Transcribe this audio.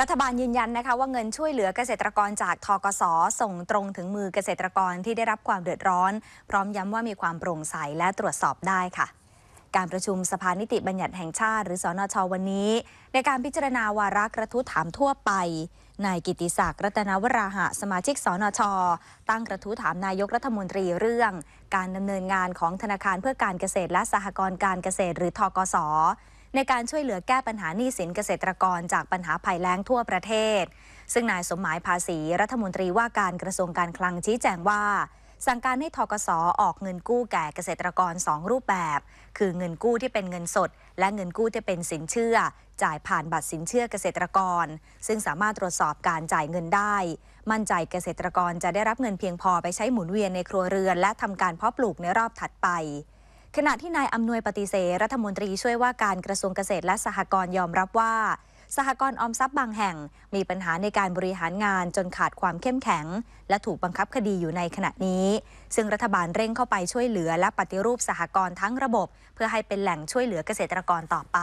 รัฐบาลยืนยันนะคะว่าเงินช่วยเหลือเกษตรกรจากทกส ส่งตรงถึงมือเกษตรกรที่ได้รับความเดือดร้อน พร้อมย้ำว่ามีความโปร่งใสและตรวจสอบได้ค่ะ การประชุมสภานิติบัญญัติแห่งชาติหรือสอนช วันนี้ ในการพิจารณาวาระกระทู้ถามทั่วไปนายกิติศักดิ์รัตนวราหะสมาชิกสนชตั้งกระทู้ถามนายกรัฐมนตรีเรื่อง การดำเนินงานของธนาคารเพื่อการเกษตรและสหกรณ์การเกษตรหรือทกศในการช่วยเหลือแก้ปัญหาหนี้สินเกษตรกรจากปัญหาภัยแล้งทั่วประเทศ ซึ่งนายสมหมายภาษีรัฐมนตรีว่าการกระทรวงการคลังชี้แจงว่า สั่งการให้ทกสอออกเงินกู้แก่เกษตรกร 2 รูปแบบ คือเงินกู้ที่เป็นเงินสด และเงินกู้ที่เป็นสินเชื่อ จ่ายผ่านบัตรสินเชื่อเกษตรกร ซึ่งสามารถตรวจสอบการจ่ายเงินได้ มั่นใจเกษตรกรจะได้รับเงินเพียงพอไปใช้หมุนเวียนในครัวเรือน และทำการเพาะปลูกในรอบถัดไปขณะที่นายอำนวยปฏิเสธรัฐมนตรีช่วยว่าการกระทรวงเกษตรและสหกรณ์ยอมรับว่า สหกรณ์ออมทรัพย์บางแห่งมีปัญหาในการบริหารงานจนขาดความเข้มแข็ง และถูกบังคับคดีอยู่ในขณะนี้ ซึ่งรัฐบาลเร่งเข้าไปช่วยเหลือและปฏิรูปสหกรณ์ทั้งระบบ เพื่อให้เป็นแหล่งช่วยเหลือเกษตรกรต่อไป